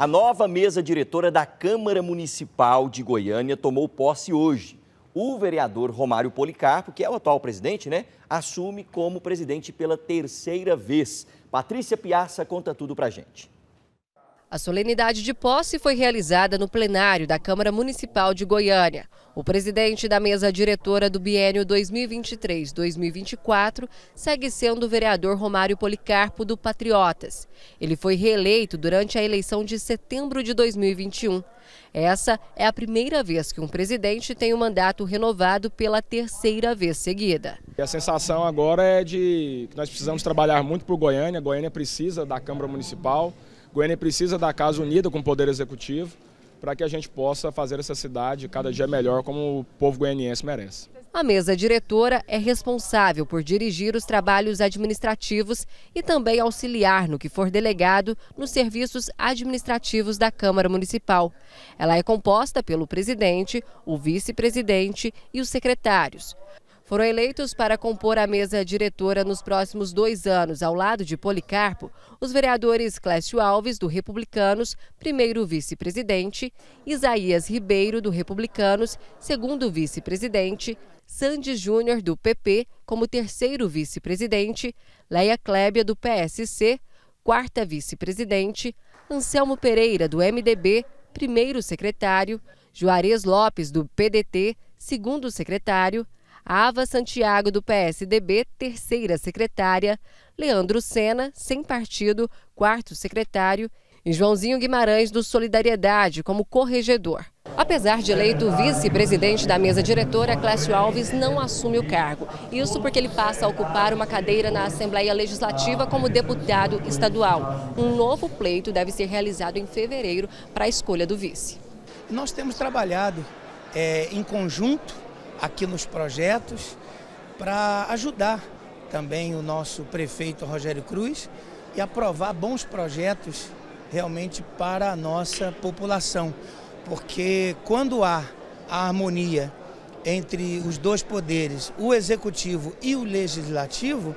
A nova mesa diretora da Câmara Municipal de Goiânia tomou posse hoje. O vereador Romário Policarpo, que é o atual presidente, né, assume como presidente pela terceira vez. Patrícia Piaça conta tudo pra gente. A solenidade de posse foi realizada no plenário da Câmara Municipal de Goiânia. O presidente da mesa diretora do biênio 2023-2024 segue sendo o vereador Romário Policarpo do Patriotas. Ele foi reeleito durante a eleição de setembro de 2021. Essa é a primeira vez que um presidente tem o um mandato renovado pela terceira vez seguida. A sensação agora é de que nós precisamos trabalhar muito por Goiânia. Goiânia precisa da Câmara Municipal, Goiânia precisa da Casa Unida com o Poder Executivo para que a gente possa fazer essa cidade cada dia melhor como o povo goianiense merece. A mesa diretora é responsável por dirigir os trabalhos administrativos e também auxiliar no que for delegado nos serviços administrativos da Câmara Municipal. Ela é composta pelo presidente, o vice-presidente e os secretários foram eleitos para compor a mesa diretora nos próximos dois anos, ao lado de Policarpo, os vereadores Clécio Alves, do Republicanos, primeiro vice-presidente, Isaías Ribeiro, do Republicanos, segundo vice-presidente, Sandy Júnior, do PP, como terceiro vice-presidente, Leia Clébia, do PSC, quarta vice-presidente, Anselmo Pereira, do MDB, primeiro secretário, Juarez Lopes, do PDT, segundo secretário, Ava Santiago, do PSDB, terceira secretária, Leandro Sena, sem partido, quarto secretário, e Joãozinho Guimarães, do Solidariedade, como corregedor. Apesar de eleito vice-presidente da mesa diretora, Clécio Alves não assume o cargo. Isso porque ele passa a ocupar uma cadeira na Assembleia Legislativa como deputado estadual. Um novo pleito deve ser realizado em fevereiro para a escolha do vice. Nós temos trabalhado é, em conjunto aqui nos projetos para ajudar também o nosso prefeito Rogério Cruz e aprovar bons projetos realmente para a nossa população. Porque quando há a harmonia entre os dois poderes, o executivo e o legislativo,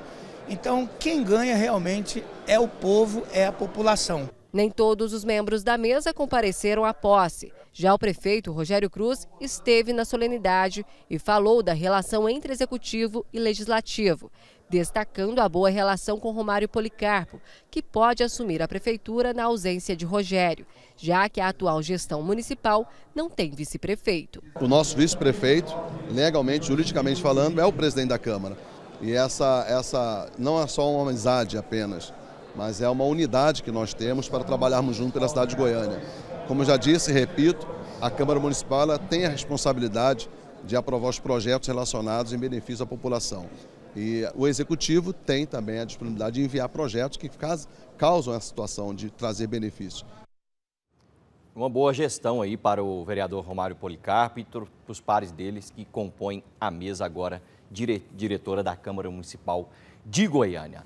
então quem ganha realmente é o povo, é a população. Nem todos os membros da mesa compareceram à posse. Já o prefeito Rogério Cruz esteve na solenidade e falou da relação entre executivo e legislativo, destacando a boa relação com Romário Policarpo, que pode assumir a prefeitura na ausência de Rogério, já que a atual gestão municipal não tem vice-prefeito. O nosso vice-prefeito, legalmente, juridicamente falando, é o presidente da Câmara. E essa, essa não é só uma amizade apenas, mas é uma unidade que nós temos para trabalharmos junto pela cidade de Goiânia. Como eu já disse e repito, a Câmara Municipal tem a responsabilidade de aprovar os projetos relacionados em benefício à população. E o Executivo tem também a disponibilidade de enviar projetos que causam essa situação de trazer benefício. Uma boa gestão aí para o vereador Romário Policarpo e para os pares deles que compõem a mesa agora, dire diretora da Câmara Municipal de Goiânia.